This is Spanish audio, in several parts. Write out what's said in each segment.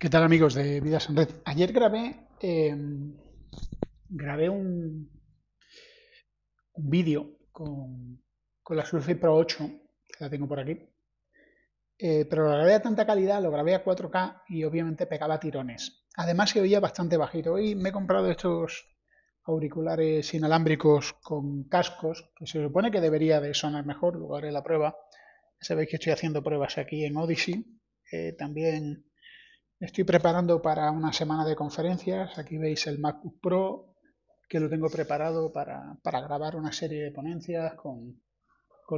¿Qué tal amigos de Vidas en Red? Ayer grabé, em, grabé un, vídeo con, la Surface Pro 8, que la tengo por aquí, eh, pero lo grabé a tanta calidad, lo grabé a 4K y obviamente pegaba tirones. Además se oía bastante bajito y me he comprado estos auriculares inalámbricos con cascos, que se supone que debería de sonar mejor, luego haré la prueba. Ya sabéis que estoy haciendo pruebas aquí en Odyssey, eh, también estoy preparando para una semana de conferencias. Aquí veis el MacBook Pro, que lo tengo preparado para, grabar una serie de ponencias con,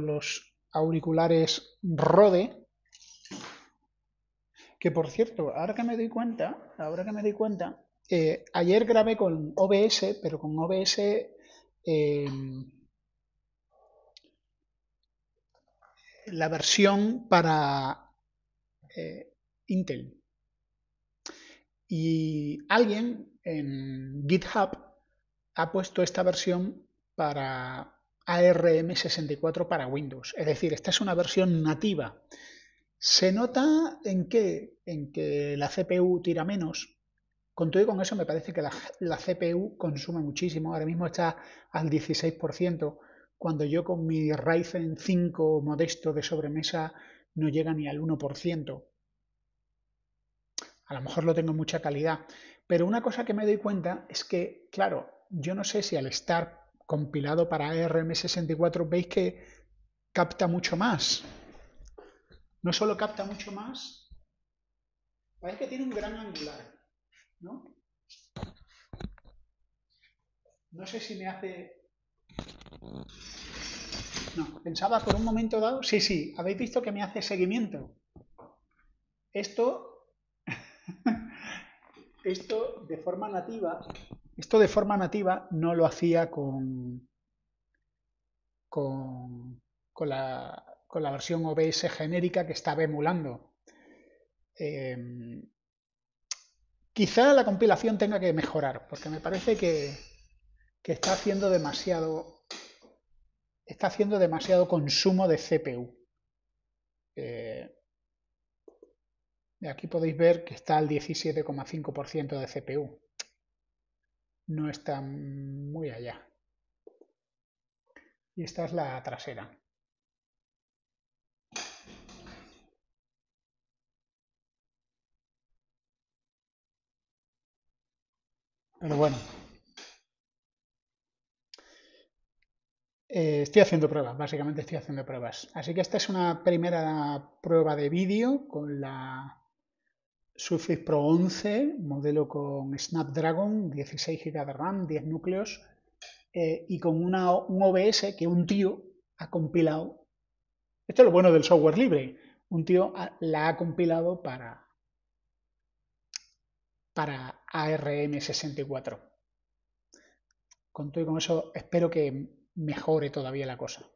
los auriculares Rode. Que por cierto, ahora que me doy cuenta, ahora que me doy cuenta, eh, ayer grabé con OBS, pero con OBS em, la versión para eh, Intel. Y alguien en GitHub ha puesto esta versión para ARM64 para Windows. Es decir, esta es una versión nativa. Se nota en que, en que la CPU tira menos. Con todo y con eso me parece que la, la CPU consume muchísimo. Ahora mismo está al 16%, cuando yo con mi Ryzen 5 modesto de sobremesa no llega ni al 1%. A lo mejor lo tengo mucha calidad. Pero una cosa que me doy cuenta es que, claro, yo no sé si al estar compilado para e rm 64 veis que capta mucho más. No solo capta mucho más, parece que tiene un gran angular, ¿no? No sé si me hace... No, pensaba por un momento dado... Sí, sí, habéis visto que me hace seguimiento. Esto esto de forma nativa, esto de forma nativa no lo hacía con, con, con, la, versión OBS genérica que estaba emulando. Eh, quizá la compilación tenga que mejorar, porque me parece que, que está haciendo demasiado está haciendo demasiado consumo de CPU. Eh, Aquí podéis ver que está al 17,5% de CPU. No está muy allá. Y esta es la trasera. Pero bueno. Eh, estoy haciendo pruebas, básicamente estoy haciendo pruebas. Así que esta es una primera prueba de vídeo con la Surface Pro 11, modelo con Snapdragon, 16 GB de RAM, 10 núcleos eh, y con un OBS que un tío ha compilado. Esto es lo bueno del software libre. Un tío la ha compilado para, para ARM64. Con todo y con eso espero que mejore todavía la cosa.